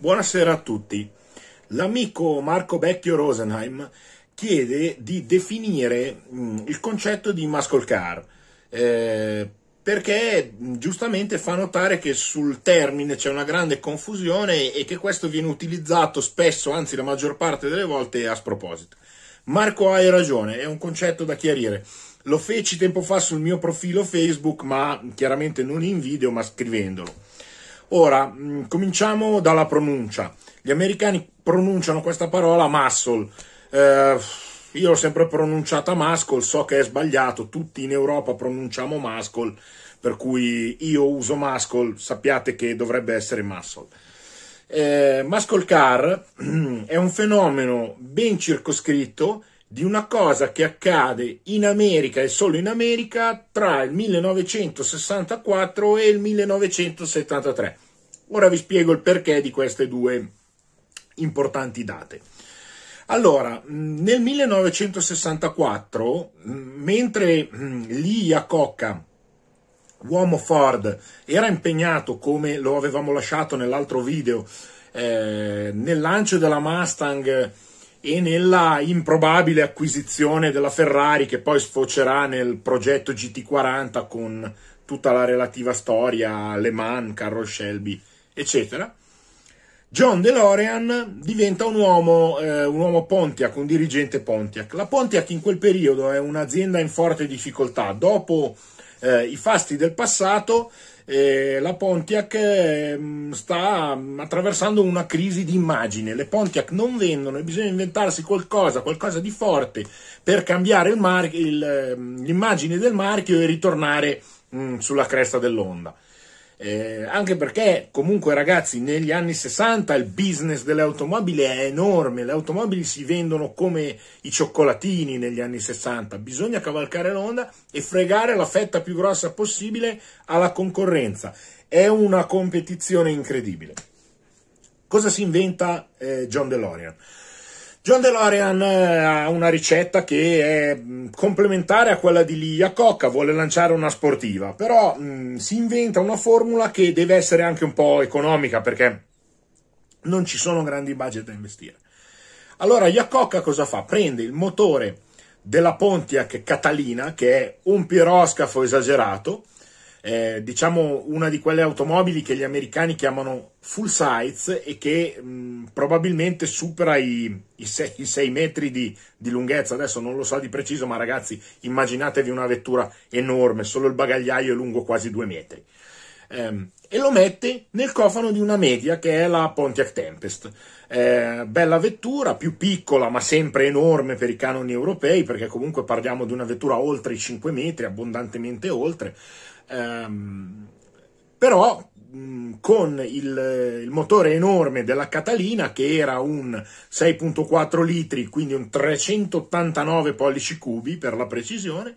Buonasera a tutti. L'amico Marco Vecchio Rosenheim chiede di definire mm, il concetto di muscle car eh, perché mm, giustamente fa notare che sul termine c'è una grande confusione e che questo viene utilizzato spesso, anzi la maggior parte delle volte a sproposito. Marco hai ragione, è un concetto da chiarire. Lo feci tempo fa sul mio profilo Facebook, ma chiaramente non in video, ma scrivendolo Ora, mm, cominciamo dalla pronuncia. Gli americani pronunciano questa parola muscle. Eh, io l'ho sempre pronunciata muscle, so che è sbagliato, tutti in Europa pronunciamo muscle, per cui io uso muscle, sappiate che dovrebbe essere muscle. Eh, muscle car è un fenomeno ben circoscritto di una cosa che accade in America e solo in America tra il 1964 e il 1973. Ora vi spiego il perché di queste due importanti date. Allora, nel 1964, mentre Lee Iacocca, uomo Ford, era impegnato, come lo avevamo lasciato nell'altro video, eh, nel lancio della Mustang e nella improbabile acquisizione della Ferrari che poi sfocerà nel progetto GT40 con tutta la relativa storia Le Mans, Carroll Shelby, eccetera. John DeLorean diventa un uomo, eh, un uomo Pontiac, un dirigente Pontiac. La Pontiac in quel periodo è un'azienda in forte difficoltà. Dopo eh, i fasti del passato, eh, la Pontiac ehm, sta attraversando una crisi di immagine, le Pontiac non vendono e bisogna inventarsi qualcosa, qualcosa di forte per cambiare il mar- il, ehm, l'immagine del marchio e ritornare mh, mm, sulla cresta dell'onda eh, anche perché comunque ragazzi negli anni 60 il business delle automobili è enorme, le automobili si vendono come i cioccolatini negli anni 60, bisogna cavalcare l'onda e fregare la fetta più grossa possibile alla concorrenza, è una competizione incredibile. Cosa si inventa eh, John DeLorean? John DeLorean eh, ha una ricetta che è mm, complementare a quella di Lia Cocca, vuole lanciare una sportiva, però mh, mm, si inventa una formula che deve essere anche un po' economica perché non ci sono grandi budget da investire. Allora Iacocca cosa fa? Prende il motore della Pontiac Catalina, che è un piroscafo esagerato, eh, diciamo una di quelle automobili che gli americani chiamano full size e che mh, mm, probabilmente supera i, 6 metri di, di, lunghezza. Adesso non lo so di preciso, ma ragazzi, immaginatevi una vettura enorme, solo il bagagliaio è lungo quasi 2 metri. Eh, e lo mette nel cofano di una media che è la Pontiac Tempest. Eh, bella vettura, più piccola ma sempre enorme per i canoni europei, perché comunque parliamo di una vettura oltre i 5 metri, abbondantemente oltre. Ehm, però mm, con il, il, motore enorme della Catalina che era un 6.4 litri quindi un 389 pollici cubi per la precisione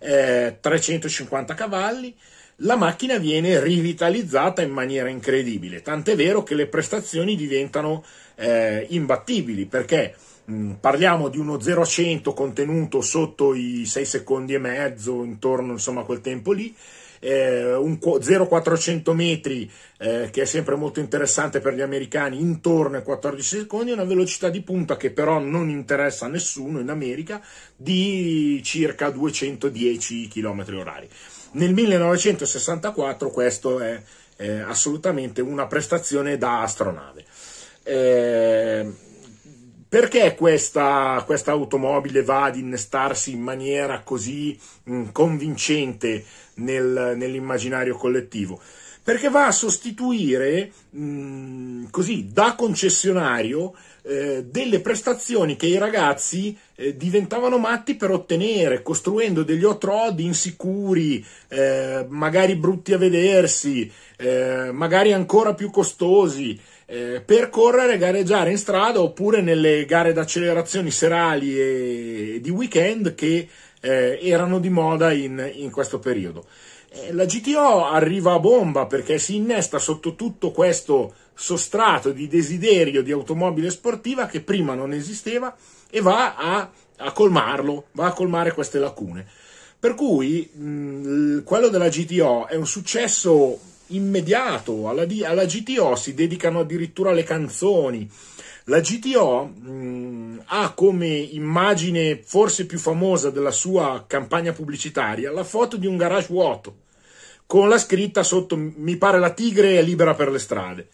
eh, 350 cavalli la macchina viene rivitalizzata in maniera incredibile, tant'è vero che le prestazioni diventano eh, imbattibili perché mh, mm, parliamo di uno 0 a 100 contenuto sotto i 6 secondi e mezzo, intorno insomma, a quel tempo lì, eh, un 0,400 metri eh, che è sempre molto interessante per gli americani intorno ai 14 secondi una velocità di punta che però non interessa a nessuno in America di circa 210 km orari. Nel 1964 questo è, è assolutamente una prestazione da astronave. Eh, perché questa, questa, automobile va ad innestarsi in maniera così mh, convincente nel, nell'immaginario collettivo? Perché va a sostituire, mh, così, da concessionario, eh, delle prestazioni che i ragazzi eh, diventavano matti per ottenere, costruendo degli otrodi insicuri, eh, magari brutti a vedersi, eh, magari ancora più costosi, eh, per correre e gareggiare in strada oppure nelle gare d'accelerazioni serali e di weekend che eh, erano di moda in, in questo periodo. Eh, la GTO arriva a bomba perché si innesta sotto tutto questo sostrato di desiderio di automobile sportiva che prima non esisteva e va a, a colmarlo, va a colmare queste lacune. Per cui mh, quello della GTO è un successo immediato. Alla, alla, GTO si dedicano addirittura le canzoni. La GTO mh, mm, ha come immagine forse più famosa della sua campagna pubblicitaria la foto di un garage vuoto con la scritta sotto mi pare la tigre è libera per le strade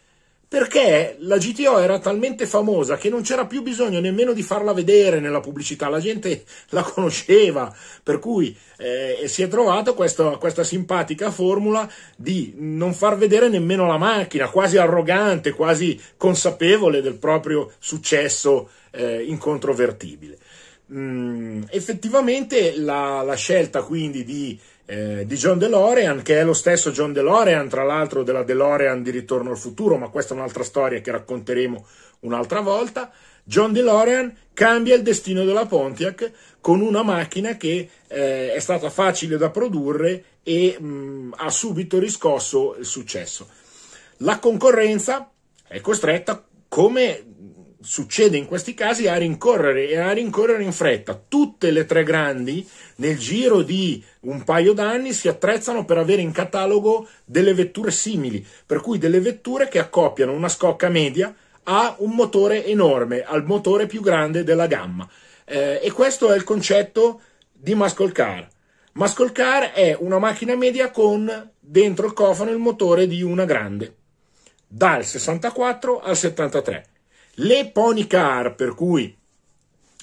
perché la GTO era talmente famosa che non c'era più bisogno nemmeno di farla vedere nella pubblicità, la gente la conosceva, per cui eh, si è trovata questa, questa, simpatica formula di non far vedere nemmeno la macchina, quasi arrogante, quasi consapevole del proprio successo eh, incontrovertibile. Mm, effettivamente la, la scelta quindi di eh, di John DeLorean, che è lo stesso John DeLorean, tra l'altro della DeLorean di Ritorno al futuro, ma questa è un'altra storia che racconteremo un'altra volta. John DeLorean cambia il destino della Pontiac con una macchina che eh, è stata facile da produrre e mh, mm, ha subito riscosso il successo. La concorrenza è costretta, come succede in questi casi a rincorrere e a rincorrere in fretta. Tutte le tre grandi nel giro di un paio d'anni si attrezzano per avere in catalogo delle vetture simili, per cui delle vetture che accoppiano una scocca media a un motore enorme, al motore più grande della gamma. Eh, e questo è il concetto di Muscle Car. Muscle Car è una macchina media con dentro il cofano il motore di una grande, dal 64 al 73 le pony car, per cui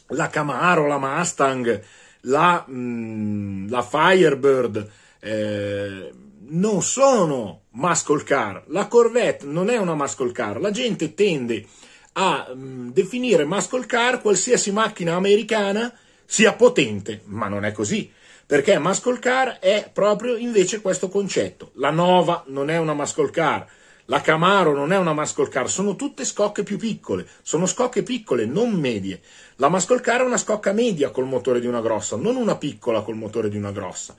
la Camaro, la Mustang, la, mh, mm, la Firebird, eh, non sono muscle car. La Corvette non è una muscle car. La gente tende a mh, mm, definire muscle car qualsiasi macchina americana sia potente, ma non è così. Perché muscle car è proprio invece questo concetto. La Nova non è una muscle car la Camaro non è una muscle car, sono tutte scocche più piccole, sono scocche piccole, non medie. La muscle car è una scocca media col motore di una grossa, non una piccola col motore di una grossa.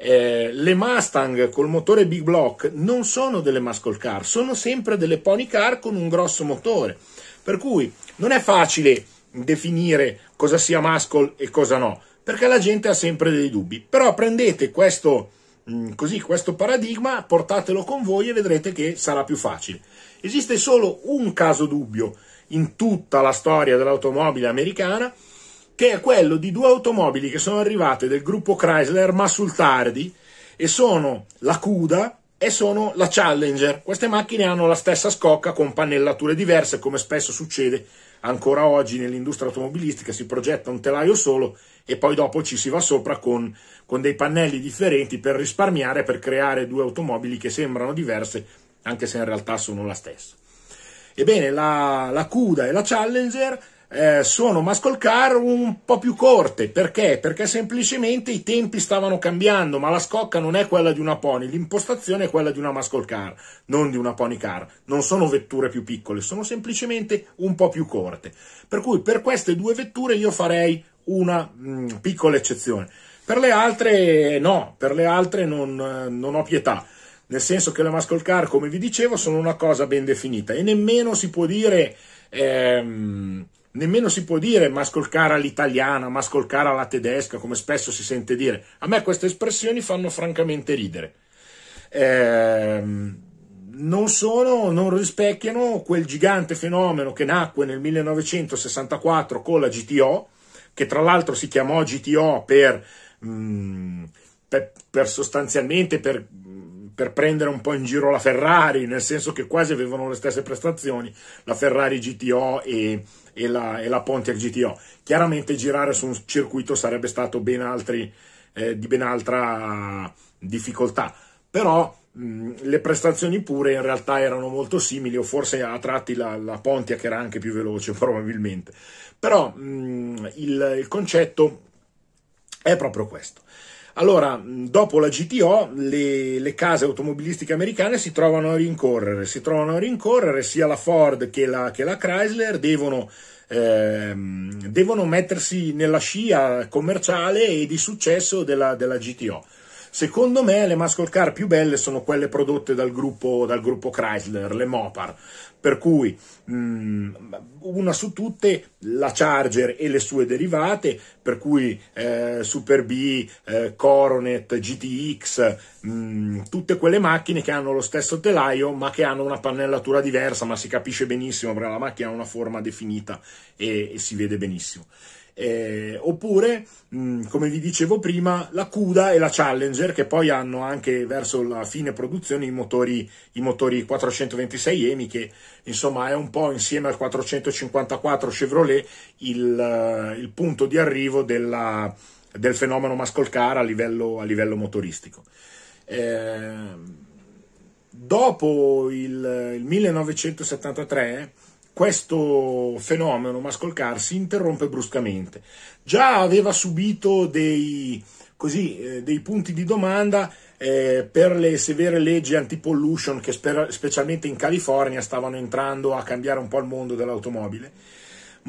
Eh, le Mustang col motore big block non sono delle muscle car, sono sempre delle pony car con un grosso motore. Per cui non è facile definire cosa sia muscle e cosa no, perché la gente ha sempre dei dubbi. Però prendete questo Mm, così questo paradigma portatelo con voi e vedrete che sarà più facile. Esiste solo un caso dubbio in tutta la storia dell'automobile americana, che è quello di due automobili che sono arrivate del gruppo Chrysler ma sul tardi e sono la Cuda e sono la Challenger. Queste macchine hanno la stessa scocca con pannellature diverse come spesso succede ancora oggi nell'industria automobilistica si progetta un telaio solo e poi dopo ci si va sopra con, con dei pannelli differenti per risparmiare, per creare due automobili che sembrano diverse, anche se in realtà sono la stessa. Ebbene, la, la CUDA e la Challenger eh, sono muscle car un po' più corte. Perché? Perché semplicemente i tempi stavano cambiando, ma la scocca non è quella di una pony, l'impostazione è quella di una muscle car, non di una pony car. Non sono vetture più piccole, sono semplicemente un po' più corte. Per cui per queste due vetture io farei una mh, mm, piccola eccezione. Per le altre no, per le altre non, eh, non ho pietà nel senso che le muscle car, come vi dicevo, sono una cosa ben definita e nemmeno si può dire ehm, nemmeno si può dire mascolcara all'italiana, mascolcara alla tedesca, come spesso si sente dire. A me queste espressioni fanno francamente ridere. Eh, non, sono, non rispecchiano quel gigante fenomeno che nacque nel 1964 con la GTO, che tra l'altro si chiamò GTO per, mh, mm, per, per sostanzialmente per per prendere un po' in giro la Ferrari, nel senso che quasi avevano le stesse prestazioni, la Ferrari GTO e, e, la, e la, Pontiac GTO. Chiaramente girare su un circuito sarebbe stato ben altri, eh, di ben altra difficoltà, però mh, le prestazioni pure in realtà erano molto simili o forse a tratti la, la Pontiac era anche più veloce probabilmente. Però mh, il, il concetto è proprio questo. Allora, dopo la GTO, le, le, case automobilistiche americane si trovano a rincorrere, si trovano a rincorrere sia la Ford che la, che la Chrysler, devono, eh, devono, mettersi nella scia commerciale e di successo della, della GTO. Secondo me le muscle car più belle sono quelle prodotte dal gruppo, dal gruppo Chrysler, le Mopar, per cui mh, mm, una su tutte la Charger e le sue derivate, per cui eh, Super B, eh, Coronet, GTX, mh, mm, tutte quelle macchine che hanno lo stesso telaio ma che hanno una pannellatura diversa, ma si capisce benissimo perché la macchina ha una forma definita e, e si vede benissimo eh, oppure, mh, mm, come vi dicevo prima, la CUDA e la Challenger che poi hanno anche verso la fine produzione i motori, i motori 426 EMI che insomma è un po' insieme al 454 Chevrolet il, eh, il punto di arrivo della, del fenomeno Mascolcar a livello, a livello motoristico. Eh, dopo il, il 1973 questo fenomeno si interrompe bruscamente. Già aveva subito dei, così, eh, dei punti di domanda eh, per le severe leggi anti-pollution che sper- specialmente in California stavano entrando a cambiare un po' il mondo dell'automobile.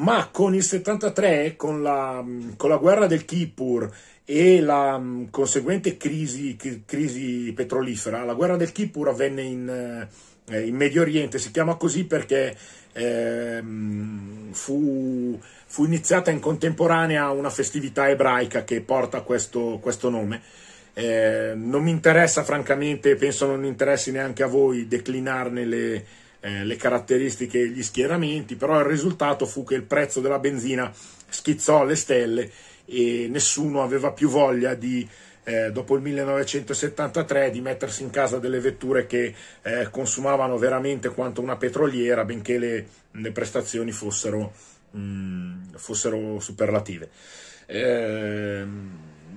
Ma con il 73, con la, con la guerra del Kippur e la mm, conseguente crisi, crisi, petrolifera, la guerra del Kippur avvenne in, eh, in Medio Oriente, si chiama così perché ehm, fu, fu, iniziata in contemporanea una festività ebraica che porta questo, questo nome. Eh, non mi interessa francamente, penso non interessi neanche a voi declinarne le, eh, le caratteristiche e gli schieramenti, però il risultato fu che il prezzo della benzina schizzò alle stelle e nessuno aveva più voglia di eh, dopo il 1973 di mettersi in casa delle vetture che eh, consumavano veramente quanto una petroliera, benché le, le prestazioni fossero, mh, fossero superlative. Eh,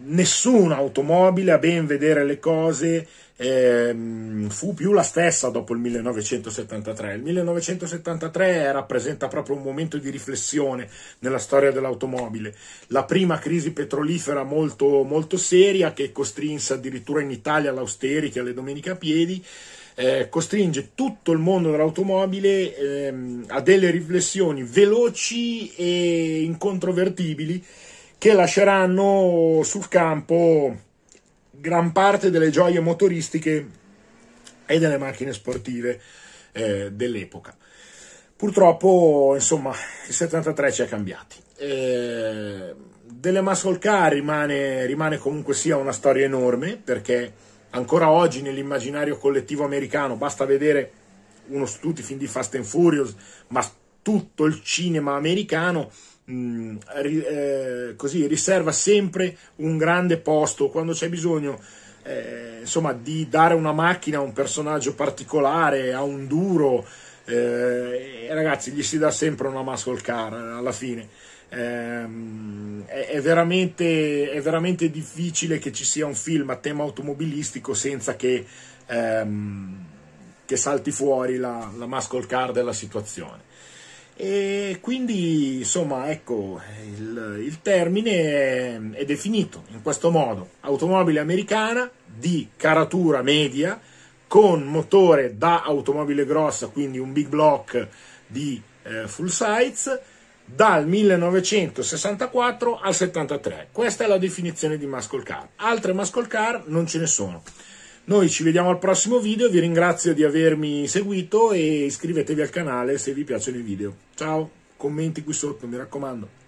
nessuna automobile, a ben vedere le cose, ehm, fu più la stessa dopo il 1973. Il 1973 rappresenta proprio un momento di riflessione nella storia dell'automobile, la prima crisi petrolifera molto, molto seria che costrinse addirittura in Italia l'austerica alle domeniche a piedi. Eh, costringe tutto il mondo dell'automobile ehm, a delle riflessioni veloci e incontrovertibili che lasceranno sul campo gran parte delle gioie motoristiche e delle macchine sportive eh, dell'epoca. Purtroppo, insomma, il 73 ci ha cambiati. Eh, delle muscle car rimane, rimane comunque sia una storia enorme perché ancora oggi nell'immaginario collettivo americano basta vedere uno studio film di Fast and Furious, ma tutto il cinema americano mh, mm, eh, così, riserva sempre un grande posto quando c'è bisogno eh, insomma, di dare una macchina a un personaggio particolare, a un duro. Eh, ragazzi, gli si dà sempre una muscle car alla fine. Ehm, è, è, veramente, è veramente difficile che ci sia un film a tema automobilistico senza che, ehm, che salti fuori la, la muscle car della situazione. E quindi, insomma, ecco, il, il termine è, è, definito in questo modo. Automobile americana di caratura media con motore da automobile grossa, quindi un big block di eh, full size, dal 1964 al 73. Questa è la definizione di muscle car. Altre muscle car non ce ne sono. Noi ci vediamo al prossimo video, vi ringrazio di avermi seguito e iscrivetevi al canale se vi piacciono i video. Ciao, commenti qui sotto, mi raccomando.